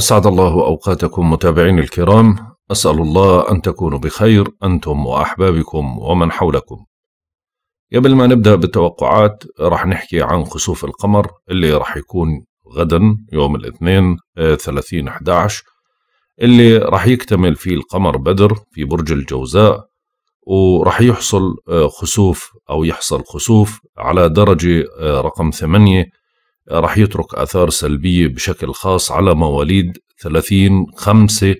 أسعد الله أوقاتكم متابعين الكرام أسأل الله أن تكونوا بخير أنتم وأحبابكم ومن حولكم قبل ما نبدأ بالتوقعات رح نحكي عن خسوف القمر اللي رح يكون غدا يوم الاثنين 30 آه، 11 اللي رح يكتمل فيه القمر بدر في برج الجوزاء ورح يحصل آه، خسوف أو يحصل خسوف على درجة آه، رقم ثمانية راح يترك اثار سلبيه بشكل خاص على مواليد 30 5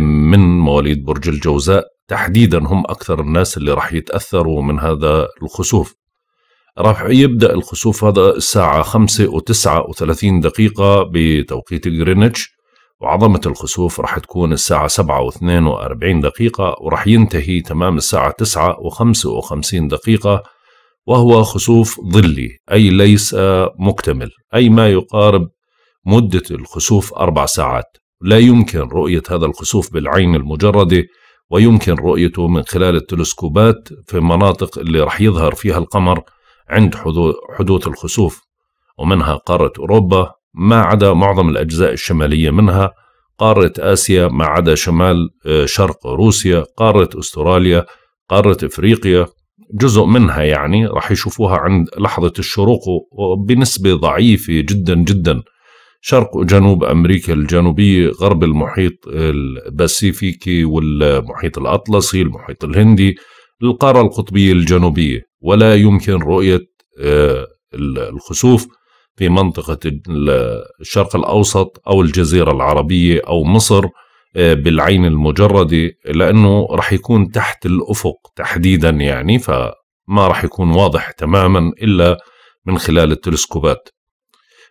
من مواليد برج الجوزاء تحديدا هم اكثر الناس اللي راح يتاثروا من هذا الخسوف راح يبدا الخسوف هذا الساعه 5 و39 دقيقه بتوقيت جرينتش وعظمة الخسوف راح تكون الساعة 7 و42 دقيقة وراح ينتهي تمام الساعة 9 و55 دقيقة وهو خسوف ظلي أي ليس مكتمل أي ما يقارب مدة الخسوف أربع ساعات لا يمكن رؤية هذا الخسوف بالعين المجردة ويمكن رؤيته من خلال التلسكوبات في المناطق اللي رح يظهر فيها القمر عند حدوث الخسوف ومنها قارة أوروبا ما عدا معظم الأجزاء الشمالية منها قارة آسيا ما عدا شمال آه، شرق روسيا قارة أستراليا قارة إفريقيا جزء منها يعني راح يشوفوها عند لحظة الشروق بنسبة ضعيفة جدا جدا شرق وجنوب أمريكا الجنوبية غرب المحيط الباسيفيكي والمحيط الأطلسي المحيط الهندي القارة القطبية الجنوبية ولا يمكن رؤية آه، الخسوف في منطقة الشرق الأوسط أو الجزيرة العربية أو مصر آه، بالعين المجردة لأنه رح يكون تحت الأفق تحديدا يعني فما رح يكون واضح تماما إلا من خلال التلسكوبات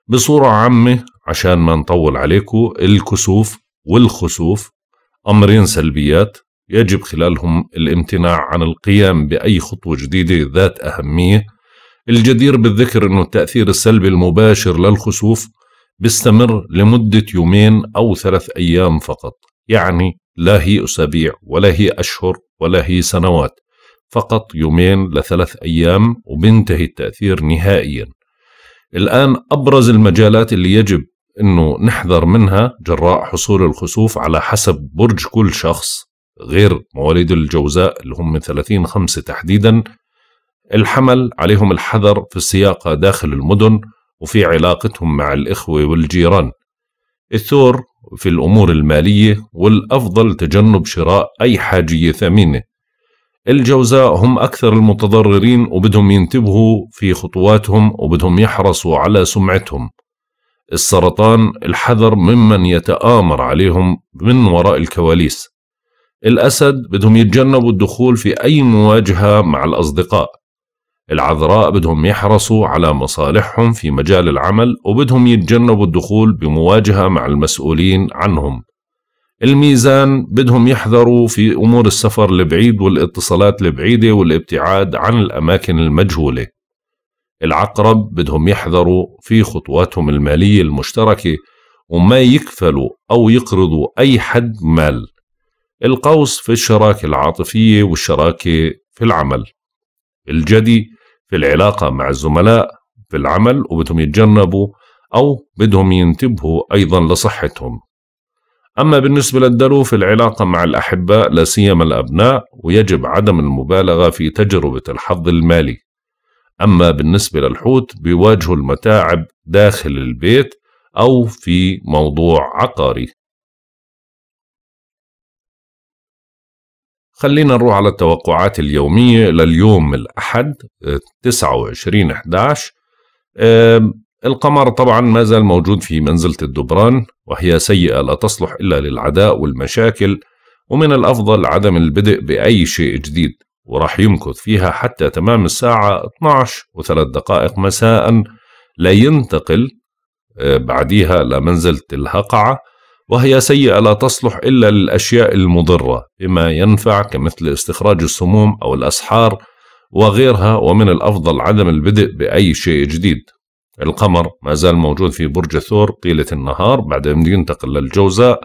بصورة عامة عشان ما نطول عليكم الكسوف والخسوف أمرين سلبيات يجب خلالهم الامتناع عن القيام بأي خطوة جديدة ذات أهمية الجدير بالذكر أنه التأثير السلبي المباشر للخسوف بيستمر لمدة يومين أو ثلاث أيام فقط يعني لا هي أسابيع ولا هي أشهر ولا هي سنوات فقط يومين لثلاث أيام وبينتهي التأثير نهائيا الآن أبرز المجالات اللي يجب أنه نحذر منها جراء حصول الخسوف على حسب برج كل شخص غير مواليد الجوزاء اللي هم من 30 خمسة تحديدا الحمل عليهم الحذر في السياقة داخل المدن وفي علاقتهم مع الإخوة والجيران الثور في الأمور المالية والأفضل تجنب شراء أي حاجية ثمينة الجوزاء هم أكثر المتضررين وبدهم ينتبهوا في خطواتهم وبدهم يحرصوا على سمعتهم السرطان الحذر ممن يتآمر عليهم من وراء الكواليس الأسد بدهم يتجنبوا الدخول في أي مواجهة مع الأصدقاء العذراء بدهم يحرصوا على مصالحهم في مجال العمل وبدهم يتجنبوا الدخول بمواجهة مع المسؤولين عنهم الميزان بدهم يحذروا في أمور السفر البعيد والاتصالات البعيدة والابتعاد عن الأماكن المجهولة العقرب بدهم يحذروا في خطواتهم المالية المشتركة وما يكفلوا أو يقرضوا أي حد مال القوس في الشراكة العاطفية والشراكة في العمل الجدي في العلاقة مع الزملاء في العمل وبدهم يتجنبوا أو بدهم ينتبهوا أيضا لصحتهم أما بالنسبة للدلو في العلاقة مع الأحباء لا سيما الأبناء ويجب عدم المبالغة في تجربة الحظ المالي أما بالنسبة للحوت بيواجهوا المتاعب داخل البيت أو في موضوع عقاري خلينا نروح على التوقعات اليومية لليوم الأحد 29 آه، 11 القمر طبعا ما زال موجود في منزلة الدبران وهي سيئة لا تصلح إلا للعداء والمشاكل ومن الأفضل عدم البدء بأي شيء جديد وراح يمكث فيها حتى تمام الساعة 12 وثلاث دقائق مساء لا ينتقل آه، بعديها لمنزلة الهقعة وهي سيئة لا تصلح إلا للأشياء المضرة بما ينفع كمثل استخراج السموم أو الأسحار وغيرها ومن الأفضل عدم البدء بأي شيء جديد القمر ما زال موجود في برج ثور طيلة النهار بعدين ينتقل للجوزاء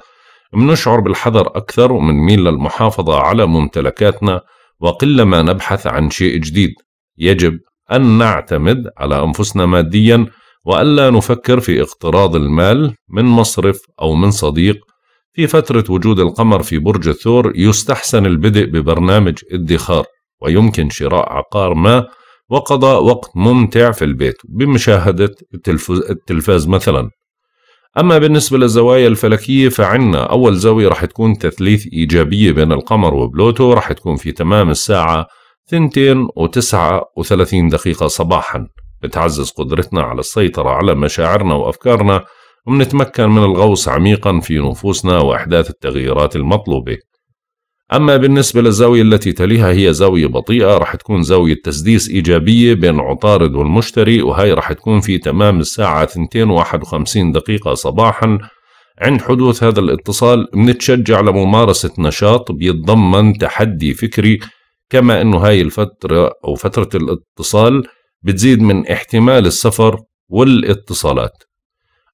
بنشعر بالحذر أكثر ميل للمحافظة على ممتلكاتنا وقلما نبحث عن شيء جديد يجب أن نعتمد على أنفسنا ماديا وألا نفكر في اقتراض المال من مصرف أو من صديق في فترة وجود القمر في برج الثور يستحسن البدء ببرنامج ادخار ويمكن شراء عقار ما وقضاء وقت ممتع في البيت بمشاهدة التلفاز مثلا أما بالنسبة للزوايا الفلكية فعنا أول زاوية رح تكون تثليث إيجابية بين القمر وبلوتو رح تكون في تمام الساعة 2 و39 دقيقة صباحاً بتعزز قدرتنا على السيطرة على مشاعرنا وأفكارنا وبنتمكن من الغوص عميقا في نفوسنا وإحداث التغييرات المطلوبة أما بالنسبة للزاوية التي تليها هي زاوية بطيئة رح تكون زاوية تسديس إيجابية بين عطارد والمشتري وهي رح تكون في تمام الساعة 2:51 دقيقة صباحا عند حدوث هذا الاتصال بنتشجع لممارسة نشاط بيتضمن تحدي فكري كما أنه هاي الفترة أو فترة الاتصال بتزيد من احتمال السفر والاتصالات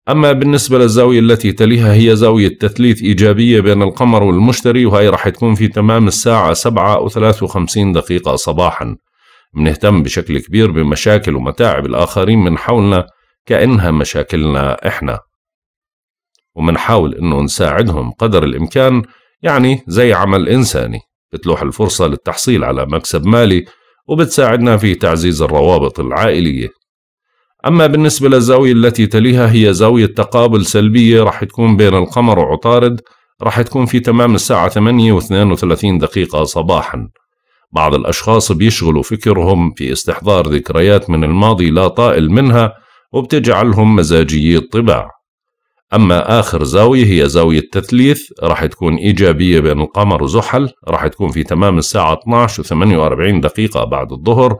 أما بالنسبة للزاوية التي تليها هي زاوية تثليث إيجابية بين القمر والمشتري وهي راح تكون في تمام الساعة 7 و53 دقيقة صباحا بنهتم بشكل كبير بمشاكل ومتاعب الآخرين من حولنا كأنها مشاكلنا إحنا ومنحاول إنه نساعدهم قدر الإمكان يعني زي عمل إنساني بتلوح الفرصة للتحصيل على مكسب مالي وبتساعدنا في تعزيز الروابط العائلية أما بالنسبة للزاوية التي تليها هي زاوية تقابل سلبية راح تكون بين القمر وعطارد راح تكون في تمام الساعة 8 و 32 دقيقة صباحا بعض الأشخاص بيشغلوا فكرهم في استحضار ذكريات من الماضي لا طائل منها وبتجعلهم مزاجيي الطباع أما آخر زاوية هي زاوية تثليث راح تكون إيجابية بين القمر وزحل راح تكون في تمام الساعة 12 و 48 دقيقة بعد الظهر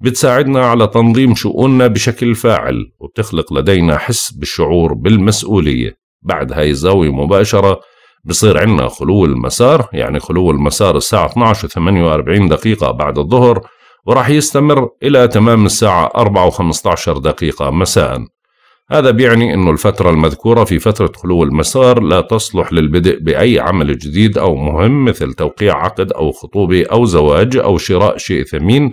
بتساعدنا على تنظيم شؤوننا بشكل فاعل وبتخلق لدينا حس بالشعور بالمسؤولية بعد هاي الزاوية مباشرة بصير عندنا خلو المسار يعني خلو المسار الساعة 12 و 48 دقيقة بعد الظهر وراح يستمر إلى تمام الساعة 4 و 15 دقيقة مساءً هذا بيعني أن الفترة المذكورة في فترة خلو المسار لا تصلح للبدء بأي عمل جديد أو مهم مثل توقيع عقد أو خطوبة أو زواج أو شراء شيء ثمين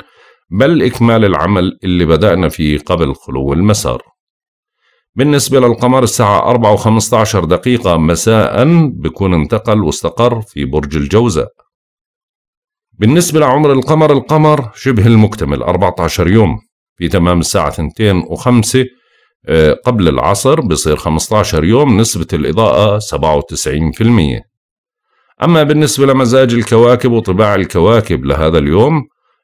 بل إكمال العمل اللي بدأنا فيه قبل خلو المسار بالنسبة للقمر الساعة 4 و 15 دقيقة مساء بكون انتقل واستقر في برج الجوزاء بالنسبة لعمر القمر القمر شبه المكتمل 14 يوم في تمام الساعة 2 و 5 آه، قبل العصر بصير 15 يوم نسبة الإضاءة 97% أما بالنسبة لمزاج الكواكب وطباع الكواكب لهذا اليوم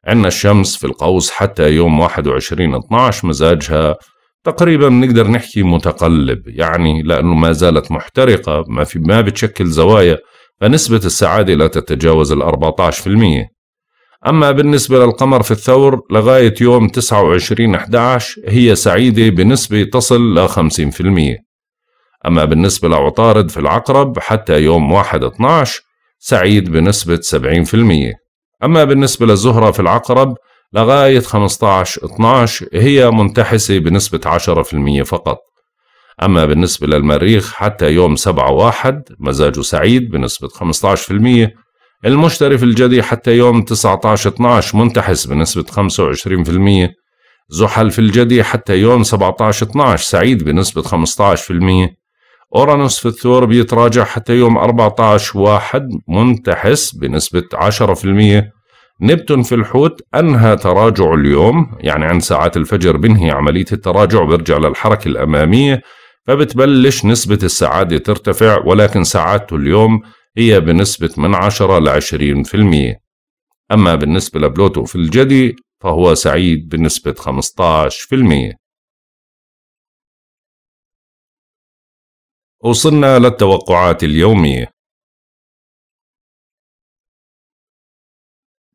عندنا الشمس في القوس حتى يوم 21/12 مزاجها تقريبا بنقدر نحكي متقلب يعني لأنه ما زالت محترقة ما في ما بتشكل زوايا فنسبة السعادة لا تتجاوز ال 14% أما بالنسبة للقمر في الثور لغاية يوم 29/11 هي سعيدة بنسبة تصل ل 50%. أما بالنسبة لعطارد في العقرب حتى يوم 1/12 سعيد بنسبة 70%. أما بالنسبة للزهرة في العقرب لغاية 15/12 هي منتحسة بنسبة 10% فقط. أما بالنسبة للمريخ حتى يوم 7/1 مزاجه سعيد بنسبة 15%. المشتري في الجدي حتى يوم 19 12 منتحس بنسبة 25% زحل في الجدي حتى يوم 17 12 سعيد بنسبة 15% أورانوس في الثور بيتراجع حتى يوم 14 واحد منتحس بنسبة 10% نبتون في الحوت أنهى تراجع اليوم يعني عند ساعات الفجر بنهي عملية التراجع بيرجع للحركة الأمامية فبتبلش نسبة السعادة ترتفع ولكن سعادته اليوم هي بنسبة من 10 ل 20% أما بالنسبة لبلوتو في الجدي فهو سعيد بنسبة 15% وصلنا للتوقعات اليومية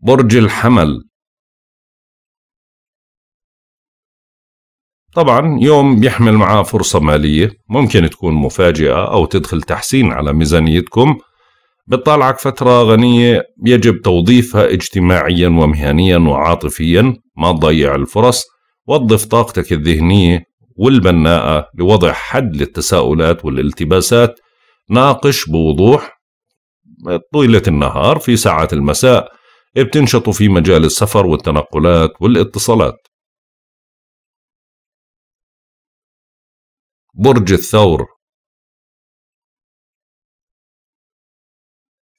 برج الحمل طبعا يوم بيحمل معاه فرصة مالية ممكن تكون مفاجئة أو تدخل تحسين على ميزانيتكم بتطلعك فترة غنية يجب توظيفها اجتماعيا ومهنيا وعاطفيا ما تضيع الفرص وظف طاقتك الذهنية والبناءة لوضع حد للتساؤلات والالتباسات ناقش بوضوح طيلة النهار في ساعات المساء بتنشطوا في مجال السفر والتنقلات والاتصالات برج الثور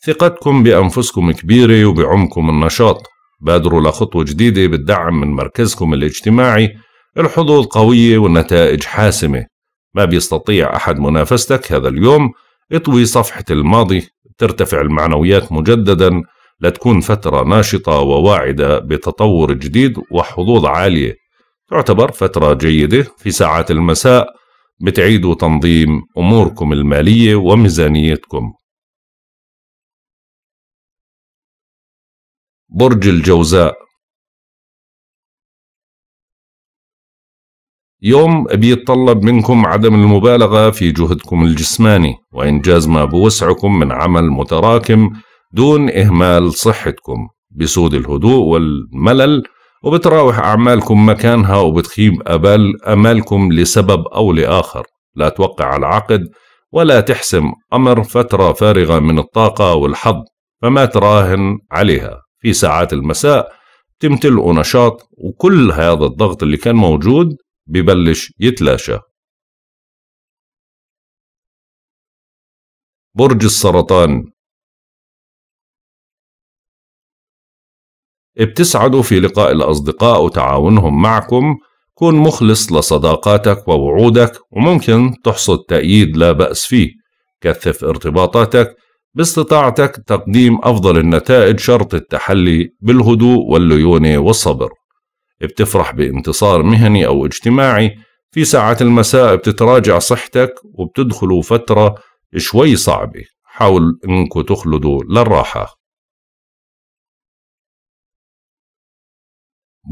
ثقتكم بأنفسكم كبيرة وبعمكم النشاط بادروا لخطوة جديدة بالدعم من مركزكم الاجتماعي الحظوظ قوية والنتائج حاسمة ما بيستطيع أحد منافستك هذا اليوم اطوي صفحة الماضي ترتفع المعنويات مجددا لتكون فترة ناشطة وواعدة بتطور جديد وحظوظ عالية تعتبر فترة جيدة في ساعات المساء بتعيدوا تنظيم أموركم المالية وميزانيتكم برج الجوزاء يوم بيتطلب منكم عدم المبالغة في جهدكم الجسماني وإنجاز ما بوسعكم من عمل متراكم دون إهمال صحتكم بسود الهدوء والملل وبتراوح أعمالكم مكانها وبتخيب أبال أمالكم لسبب أو لآخر لا توقع العقد ولا تحسم أمر فترة فارغة من الطاقة والحظ فما تراهن عليها في ساعات المساء تمتلئوا نشاط وكل هذا الضغط اللي كان موجود ببلش يتلاشى برج السرطان بتسعدوا في لقاء الأصدقاء وتعاونهم معكم كن مخلص لصداقاتك ووعودك وممكن تحصد تأييد لا بأس فيه كثف ارتباطاتك باستطاعتك تقديم أفضل النتائج شرط التحلي بالهدوء والليونة والصبر بتفرح بانتصار مهني أو اجتماعي في ساعات المساء بتتراجع صحتك وبتدخلوا فترة شوي صعبة حاول انكم تخلدوا للراحة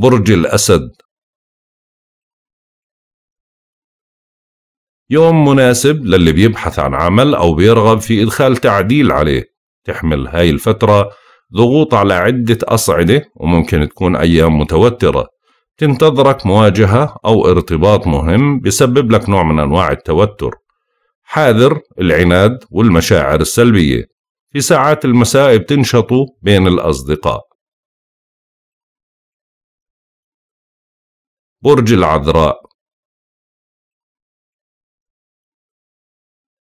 برج الأسد يوم مناسب للي بيبحث عن عمل أو بيرغب في إدخال تعديل عليه تحمل هاي الفترة ضغوط على عدة أصعدة وممكن تكون أيام متوترة تنتظرك مواجهة أو ارتباط مهم بسبب لك نوع من أنواع التوتر حاذر العناد والمشاعر السلبية في ساعات المساء بتنشطوا بين الأصدقاء برج العذراء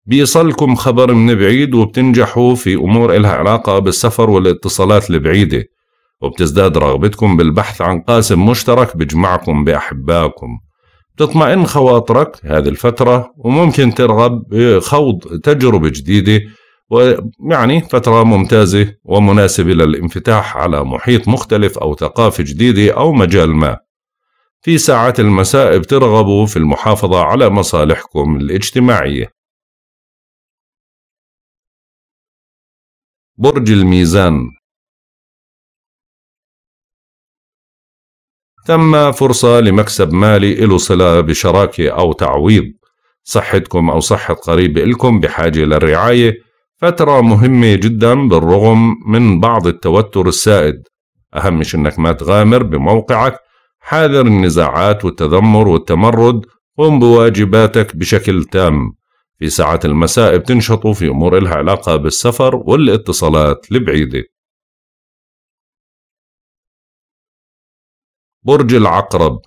بيصلكم خبر من بعيد وبتنجحوا في أمور إلها علاقة بالسفر والاتصالات البعيدة وبتزداد رغبتكم بالبحث عن قاسم مشترك بجمعكم بأحبائكم بتطمئن خواطرك هذه الفترة وممكن ترغب بخوض تجربة جديدة ويعني فترة ممتازة ومناسبة للانفتاح على محيط مختلف أو ثقافة جديدة أو مجال ما في ساعات المساء بترغبوا في المحافظة على مصالحكم الاجتماعية برج الميزان ثم فرصة لمكسب مالي له صلة بشراكة أو تعويض صحتكم أو صحة قريب إلكم بحاجة للرعاية فترة مهمة جدا بالرغم من بعض التوتر السائد أهم شيء أنك ما تغامر بموقعك حاذر النزاعات والتذمر والتمرد قم بواجباتك بشكل تام في ساعات المساء بتنشطوا في أمور إلها علاقة بالسفر والاتصالات البعيدة برج العقرب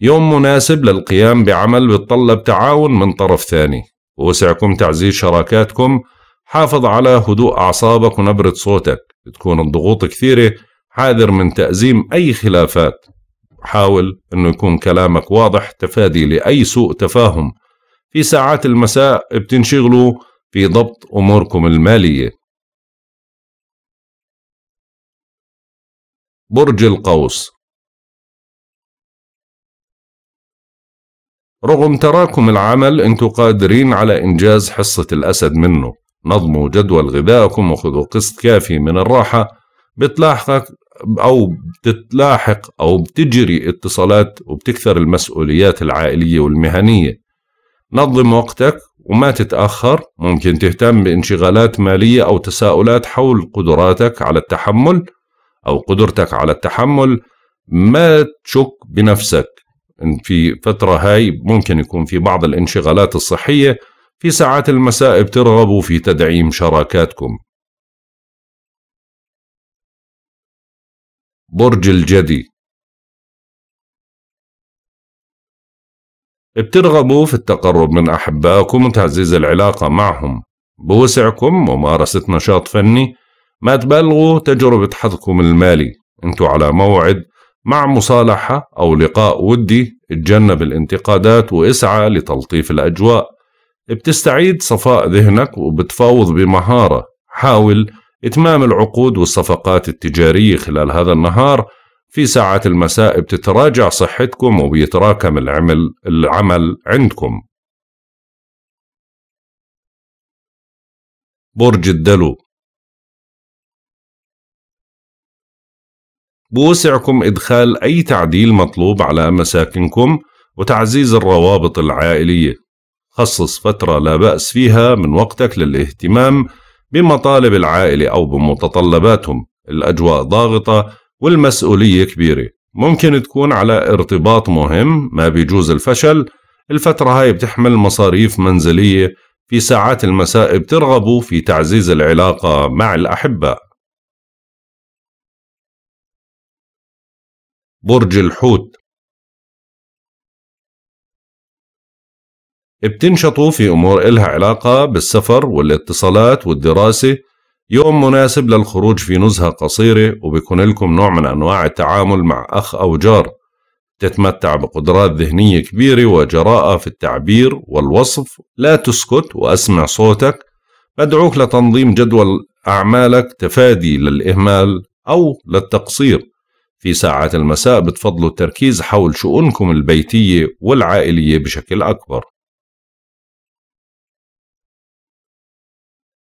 يوم مناسب للقيام بعمل بتطلب تعاون من طرف ثاني ووسعكم تعزيز شراكاتكم حافظ على هدوء أعصابك ونبرة صوتك تكون الضغوط كثيرة حاذر من تأزيم أي خلافات حاول أنه يكون كلامك واضح تفادي لأي سوء تفاهم في ساعات المساء بتنشغلوا في ضبط أموركم المالية برج القوس رغم تراكم العمل انتوا قادرين على إنجاز حصة الأسد منه نظموا جدول غذائكم وخذوا قسط كافي من الراحة بتلاحقك أو بتتلاحق أو بتجري اتصالات وبتكثر المسؤوليات العائلية والمهنية نظم وقتك وما تتأخر ممكن تهتم بانشغالات مالية أو تساؤلات حول قدراتك على التحمل أو قدرتك على التحمل ما تشك بنفسك في فترة هاي ممكن يكون في بعض الانشغالات الصحية في ساعات المساء بترغبوا في تدعيم شراكاتكم برج الجدي بترغبوا في التقرب من أحبائكم وتعزيز العلاقة معهم بوسعكم ممارسة نشاط فني ما تبلغوا تجربة حظكم المالي انتوا على موعد مع مصالحة أو لقاء ودي اتجنب الانتقادات واسعى لتلطيف الأجواء بتستعيد صفاء ذهنك وبتفاوض بمهارة حاول إتمام العقود والصفقات التجارية خلال هذا النهار في ساعات المساء بتتراجع صحتكم وبيتراكم العمل العمل عندكم برج الدلو بوسعكم إدخال أي تعديل مطلوب على مساكنكم وتعزيز الروابط العائلية خصص فترة لا بأس فيها من وقتك للاهتمام بمطالب العائلة أو بمتطلباتهم الأجواء ضاغطة والمسؤولية كبيرة ممكن تكون على ارتباط مهم ما بيجوز الفشل الفترة هاي بتحمل مصاريف منزلية في ساعات المساء بترغبوا في تعزيز العلاقة مع الأحباء برج الحوت بتنشطوا في أمور إلها علاقة بالسفر والاتصالات والدراسة يوم مناسب للخروج في نزهة قصيرة وبكون لكم نوع من أنواع التعامل مع أخ أو جار تتمتع بقدرات ذهنية كبيرة وجراءة في التعبير والوصف لا تسكت وأسمع صوتك بدعوك لتنظيم جدول أعمالك تفادي للإهمال أو للتقصير في ساعات المساء بتفضلوا التركيز حول شؤونكم البيتية والعائلية بشكل أكبر